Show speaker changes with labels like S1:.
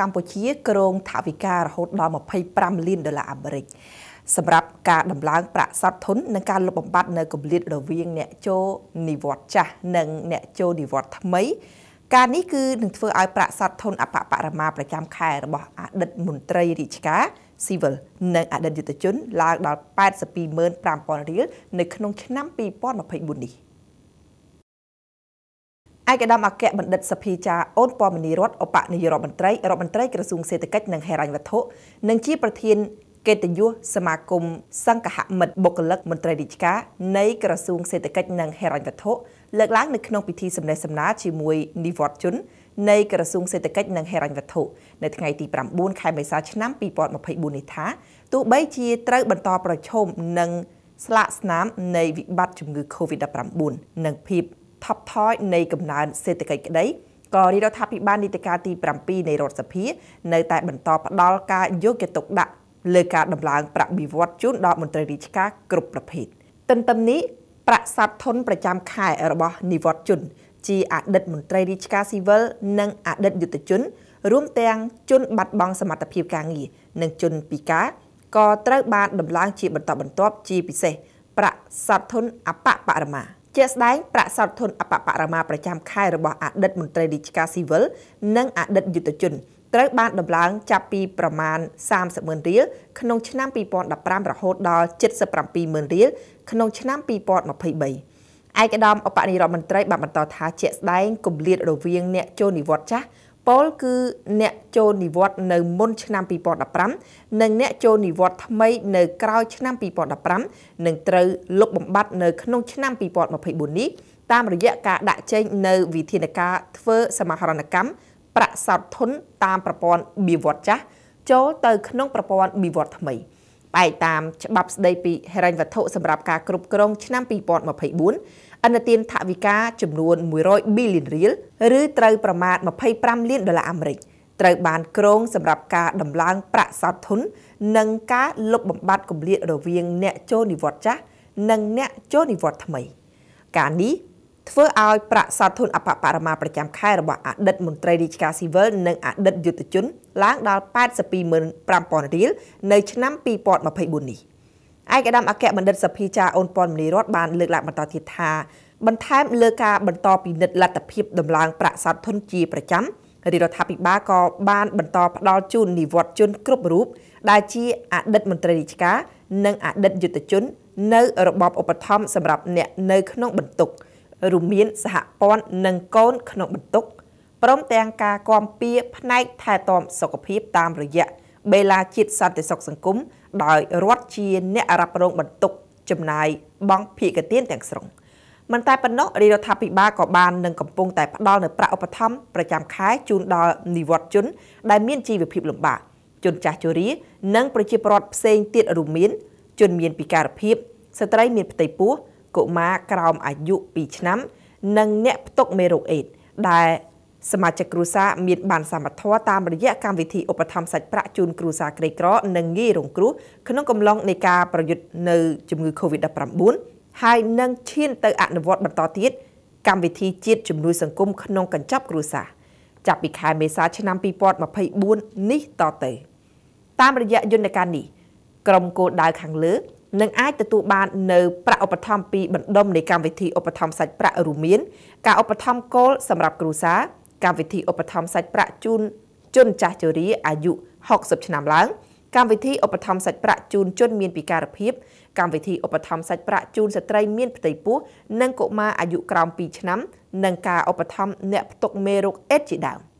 S1: កម្ពុជាក្រងថវិការហូតដល់25លានដុល្លារអាមេរិកសម្រាប់ការដំឡើងប្រាក់សតធននិងការលុបបំបាត់នៅគម្លាតរវាង អ្នកចូលនិវត្តចាស់និង អ្នកចូលនិវត្តថ្មី ការនេះគឺនឹងធ្វើឲ្យប្រាក់សតធនអបបរមាប្រចាំ ខែរបស់អតីតមន្ត្រីរាជការ Civil និង អតីតយុទ្ធជនឡើងដល់825000រៀលនៅក្នុងឆ្នាំ2024នេះ។ឯកឧត្តមអគ្គបណ្ឌិតសភីចាអូនពមនីរតឧបនាយករដ្ឋមន្ត្រីរដ្ឋមន្ត្រីក្រសួងសេដ្ឋកិច្ចនិងហិរញ្ញវត្ថុនិងជាប្រធានកិត្តិយសសមាគមសង្ឃហមិត្តបុគ្គលិកមន្ត្រីរាជការនៃក្រសួងសេដ្ឋកិច្ចនិងហិរញ្ញវត្ថុលើកឡើងនៅក្នុងពិធីសម្ដែងសម្ដាជាមួយនិវត្តជននៃក្រសួងសេដ្ឋកិច្ចនិងហិរញ្ញវត្ថុនៅថ្ងៃទី9ខែមេសាឆ្នាំ2024នេះថាទោះបីជាត្រូវបន្តប្រឈមនឹងស្លាកស្នាមនៃវិបត្តិជំងឺ Covid-19 និងភាពថប់ថយនៃកំណើនសេដ្ឋកិច្ចក្តីក៏រាជរដ្ឋាភិបាលនីតិកាលទី7នៃរដ្ឋសភានៅ តែបន្តផ្ដល់ការយកចិត្តទុកដាក់លើការដំឡើងប្រាក់បៀវត្សជូនដល់មន្ត្រីរាជការគ្រប់ប្រភេទទន្ទឹមនេះប្រាក់សាប់ធនប្រចាំខែរបស់និវត្តជន ជាអតីតមន្ត្រីរាជការស៊ីវិលនិងអតីតយុទ្ធជន រួមទាំងជន បាត់បង់សមត្ថភាពការងារនិងជនពិការក៏ត្រូវ បានដំឡើងជាបន្តបន្ទាប់ជាពិសេសប្រាក់សាប់ធនអបបរមា។ជាស្ដែងប្រាក់សោធនអបបរមាប្រចាំខែរបស់អតីតមន្ត្រីរាជការស៊ីវិលនិងអតីតយុទ្ធជនត្រូវបានដំឡើងចាប់ពីប្រមាណ30ម៉ឺនរៀលក្នុងឆ្នាំ2015រហូតដល់77ម៉ឺនរៀលក្នុងឆ្នាំ2023ឯកឧត្តមឧបនាយករដ្ឋមន្ត្រីបានបន្តថាជាក់ស្ដែងគម្លាតរវាងអ្នកចូលនិវត្តន៍ចាស់ពលគឺអ្នកចូលនិវត្តន៍នៅមុនឆ្នាំ2015និងអ្នកចូលនិវត្តន៍ថ្មីនៅក្រោយឆ្នាំ2015នឹងត្រូវលុបបំបាត់នៅក្នុងឆ្នាំ2024នេះតាមរយៈការដាក់ចេញនៅវិធានការធ្វើ សមាហរណកម្មប្រាក់សោតធន តាមប្រព័ន្ធបៀវត្សចាស់ចូលទៅក្នុងប្រព័ន្ធបៀវត្សថ្មី។ផ្អែកតាមច្បាប់ស្ដីពីហិរញ្ញវត្ថុសម្រាប់ការគ្រប់គ្រងឆ្នាំ2024អនុទានថវិកាចំនួន100 billion រៀលឬត្រូវប្រមាណ25លានដុល្លារអាមេរិកត្រូវបានក្រងសម្រាប់ការដំឡើងប្រាក់សោធន និងការលុបបំបាត់គម្លាតរវាង អ្នកចូលនិវត្តន៍ចាស់និងអ្នកចូលនិវត្តន៍ថ្មីការនេះធ្វើឲ្យប្រាក់សាធុនអបបរមាប្រចាំខែរបស់អតីតមន្ត្រីរាជការស៊ីវិលនិងអតីតយុទ្ធជនឡើងដល់825000រៀលនៅឆ្នាំ2024នេះឯកឧត្តមអគ្គបណ្ឌិតសភាចាអូនប៉ុនមនីរតបានលើកឡើងបន្តទៀតថាបន្ថែមលើការបន្តពិនិត្យលទ្ធភាពដំឡើងប្រាក់សាធុនជាប្រចាំរាជរដ្ឋាភិបាលក៏បានបន្តផ្ដល់ជូននិវត្តជនគ្រប់រូបដែលជាអតីតមន្ត្រីរាជការនិងអតីតយុទ្ធជននៅរបបឧបត្ថម្ភសម្រាប់អ្នកនៅក្នុងបន្ទុក។រួមមានសហព័ន្ធនិងកូនក្នុងបន្ទុកព្រមទាំងការគាំពៀផ្នែក ថែទាំ សុខភាពតាមរយៈបេឡាជាតិសន្តិសុខសង្គមដោយរដ្ឋជា អ្នករ៉ាប់រងបន្ទុកចំណាយបង់ភៀកទានទាំងស្រុងមិនតែប៉ុណ្ណោះរាជរដ្ឋាភិបាលក៏បាននឹងកំពុងតែផ្ដល់នូវប្រាក់ឧបត្ថម្ភប្រចាំខែជូនដល់និវត្តជនដែលមានជីវភាពលំបាក ជនចាស់ជរានិងប្រជាពលរដ្ឋផ្សេងទៀតរួមមានជនមានពិការភាពស្ត្រី មានផ្ទៃពោះកុមារក្រោមអាយុ2ឆ្នាំនិងអ្នកផ្ទុកមេរោគអេដដែល សមាជិកគ្រួសារមាន បានសមត្ថភាពតាមរយៈកម្មវិធីឧបត្ថម្ភសាច់ប្រាក់ជូនគ្រួសារក្រីក្រ និងងាយរងគ្រោះក្នុងកំឡុងនៃការប្រយុទ្ធនៅជំងឺ Covid-19 ហើយនឹងឈានទៅអនុវត្តបន្តទៀតកម្មវិធីជាតិជំនួយ សង្គមក្នុងកញ្ចប់គ្រួសារចាប់ពីខែមេសាឆ្នាំ2024នេះតទៅតាមរយៈយន្តការនេះក្រុមគោលដៅខាងលើនឹងអាចទទួលបាននៅប្រាក់ឧបត្ថម្ភពីបណ្ដុំនៃកម្មវិធីឧបត្ថម្ភសាច់ប្រាក់រួមមានការឧបត្ថម្ភគោលសម្រាប់គ្រួសារកម្មវិធីឧបត្ថម្ភសាច់ប្រាក់ជូនជនចាស់ជរាអាយុ60ឆ្នាំឡើងកម្មវិធីឧបត្ថម្ភសាច់ប្រាក់ជូនជនមានពិការភាពកម្មវិធីឧបត្ថម្ភសាច់ប្រាក់ជូនស្ត្រីមានផ្ទៃពោះនិងកុមារអាយុក្រោម2ឆ្នាំនិងការឧបត្ថម្ភអ្នកផ្ទុកមេរោគអេដជាដើម។